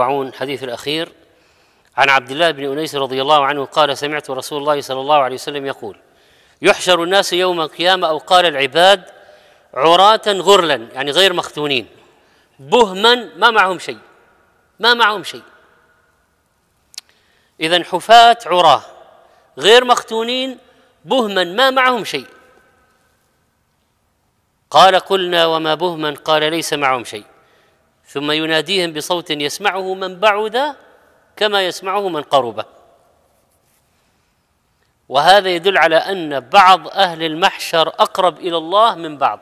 أربعون حديث الأخير عن عبد الله بن أنيس رضي الله عنه قال سمعت رسول الله صلى الله عليه وسلم يقول يحشر الناس يوم القيامة أو قال العباد عراة غرلا يعني غير مختونين بهما ما معهم شيء ما معهم شيء إذا حفاة عراة غير مختونين بهما ما معهم شيء قال قلنا وما بهما قال ليس معهم شيء ثم يناديهم بصوت يسمعه من بعد كما يسمعه من قرب وهذا يدل على ان بعض اهل المحشر اقرب الى الله من بعض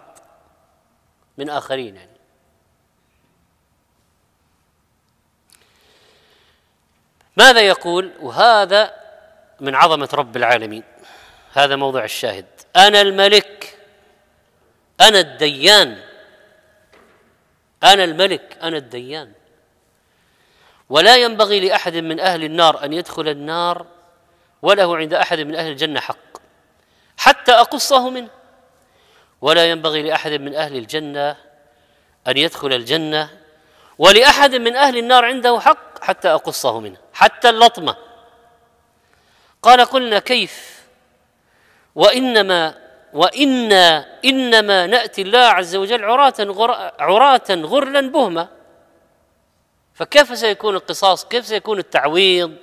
من اخرين يعني ماذا يقول وهذا من عظمه رب العالمين هذا موضع الشاهد انا الملك انا الديان انا الملك انا الديان ولا ينبغي لاحد من اهل النار ان يدخل النار وله عند احد من اهل الجنه حق حتى اقصه منه ولا ينبغي لاحد من اهل الجنه ان يدخل الجنه ولاحد من اهل النار عنده حق حتى اقصه منه حتى اللطمه قال قلنا كيف وانما وإنا إنما نأتي الله عز وجل عراة غر... عراة غرلا بهمة فكيف سيكون القصاص كيف سيكون التعويض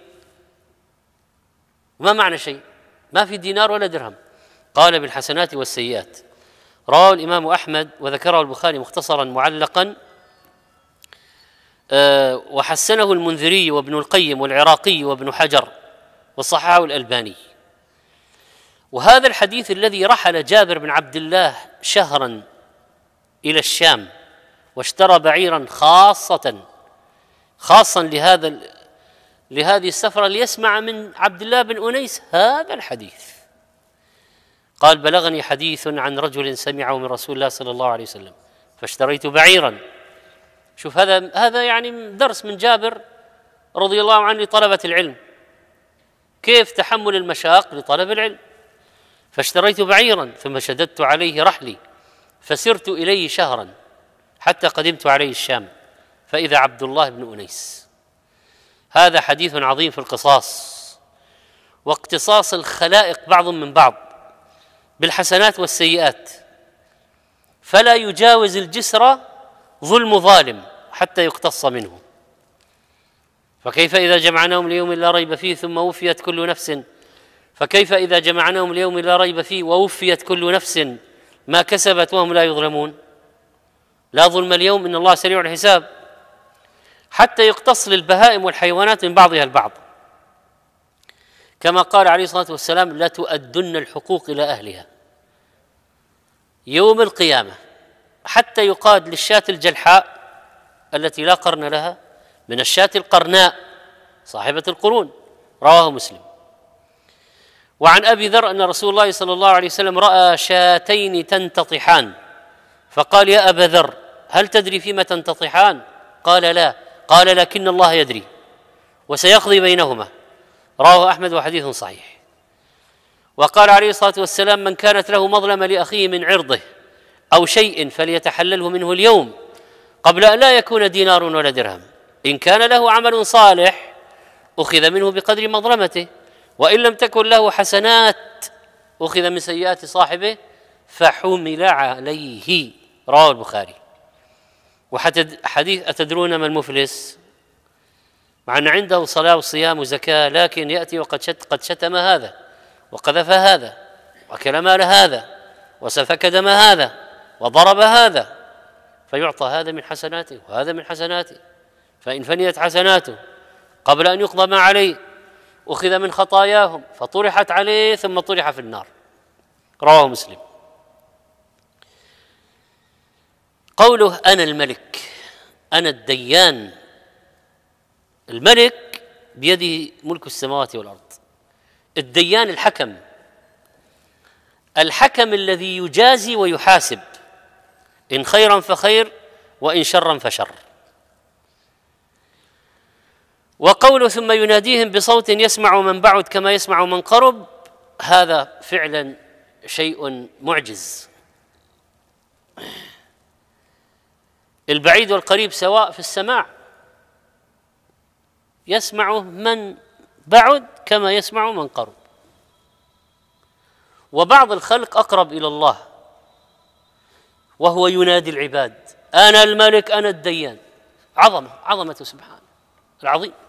ما معنى شيء ما في دينار ولا درهم قال بالحسنات والسيئات رواه الإمام أحمد وذكره البخاري مختصرا معلقا آه، وحسنه المنذري وابن القيم والعراقي وابن حجر وصححه الألباني وهذا الحديث الذي رحل جابر بن عبد الله شهرا الى الشام واشترى بعيرا خاصه خاصا لهذا لهذه السفره ليسمع من عبد الله بن انيس هذا الحديث قال بلغني حديث عن رجل سمعه من رسول الله صلى الله عليه وسلم فاشتريت بعيرا شوف هذا هذا يعني درس من جابر رضي الله عنه لطلبه العلم كيف تحمل المشاق لطلب العلم فاشتريت بعيرا ثم شددت عليه رحلي فسرت اليه شهرا حتى قدمت عليه الشام فاذا عبد الله بن انيس هذا حديث عظيم في القصاص واقتصاص الخلائق بعض من بعض بالحسنات والسيئات فلا يجاوز الجسر ظلم ظالم حتى يقتص منه فكيف اذا جمعناهم ليوم لا ريب فيه ثم وفيت كل نفس فكيف إذا جمعناهم اليوم لا ريب فيه ووفيت كل نفس ما كسبت وهم لا يظلمون لا ظلم اليوم إن الله سريع الحساب حتى يقتص للبهائم والحيوانات من بعضها البعض كما قال عليه الصلاة والسلام لا تؤدن الحقوق إلى أهلها يوم القيامة حتى يقاد للشاة الجلحاء التي لا قرن لها من الشاة القرناء صاحبة القرون رواه مسلم وعن ابي ذر ان رسول الله صلى الله عليه وسلم راى شاتين تنتطحان فقال يا ابا ذر هل تدري فيما تنتطحان قال لا قال لكن الله يدري وسيقضي بينهما رواه احمد وحديث صحيح وقال عليه الصلاه والسلام من كانت له مظلمه لاخيه من عرضه او شيء فليتحلله منه اليوم قبل ان لا يكون دينار ولا درهم ان كان له عمل صالح اخذ منه بقدر مظلمته وان لم تكن له حسنات اخذ من سيئات صاحبه فحمل عليه رواه البخاري وحتى حديث اتدرون ما المفلس مع ان عنده صلاه وصيام وزكاه لكن ياتي وقد شت قد شتم هذا وقذف هذا واكل مال هذا وسفك دم هذا وضرب هذا فيعطى هذا من حسناته وهذا من حسناته فان فنيت حسناته قبل ان يقضى ما عليه أخذ من خطاياهم فطرحت عليه ثم طرح في النار رواه مسلم قوله أنا الملك أنا الديان الملك بيده ملك السماوات والأرض الديان الحكم الحكم الذي يجازي ويحاسب إن خيرا فخير وإن شرا فشر وقوله ثم يناديهم بصوت يسمع من بعد كما يسمع من قرب هذا فعلا شيء معجز البعيد والقريب سواء في السماع يسمعه من بعد كما يسمع من قرب وبعض الخلق اقرب الى الله وهو ينادي العباد انا الملك انا الديان عظمه عظمه سبحانه العظيم